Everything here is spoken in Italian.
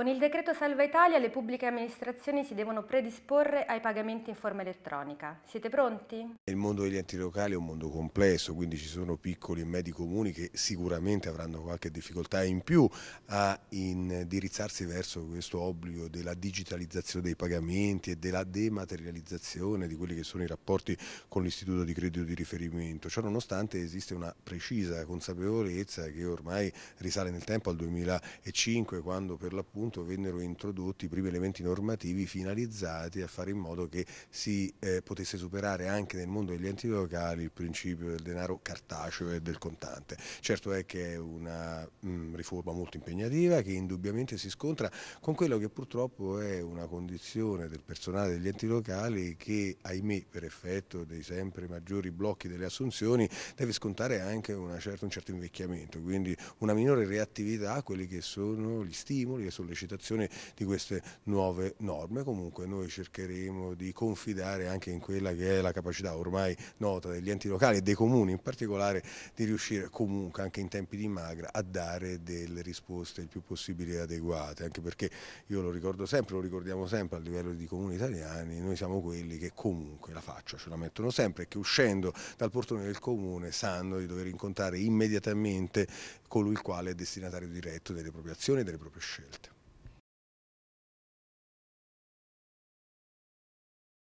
Con il decreto Salva Italia le pubbliche amministrazioni si devono predisporre ai pagamenti in forma elettronica. Siete pronti? Il mondo degli enti locali è un mondo complesso, quindi ci sono piccoli e medi comuni che sicuramente avranno qualche difficoltà in più a indirizzarsi verso questo obbligo della digitalizzazione dei pagamenti e della dematerializzazione di quelli che sono i rapporti con l'istituto di credito di riferimento. Ciò nonostante esiste una precisa consapevolezza che ormai risale nel tempo al 2005 quando per l'appunto appunto vennero introdotti i primi elementi normativi finalizzati a fare in modo che si eh, potesse superare anche nel mondo degli enti locali il principio del denaro cartaceo e del contante. Certo è che è una mh, mm, riforma molto impegnativa che indubbiamente si scontra con quello che purtroppo è una condizione del personale degli enti locali che ahimè per effetto dei sempre maggiori blocchi delle assunzioni deve scontare anche certa, un certo invecchiamento, quindi una minore reattività a quelli che sono gli stimoli, le sollecitazioni sollecitazione di queste nuove norme. Comunque noi cercheremo di confidare anche in quella che è la capacità ormai nota degli enti locali e dei comuni in particolare di riuscire comunque anche in tempi di magra a dare delle risposte il più possibile adeguate, anche perché io lo ricordo sempre, lo ricordiamo sempre a livello di comuni italiani, noi siamo quelli che comunque la faccia ce la mettono sempre e che uscendo dal portone del comune sanno di dover incontrare immediatamente colui il quale è destinatario diretto delle proprie azioni e delle proprie scelte.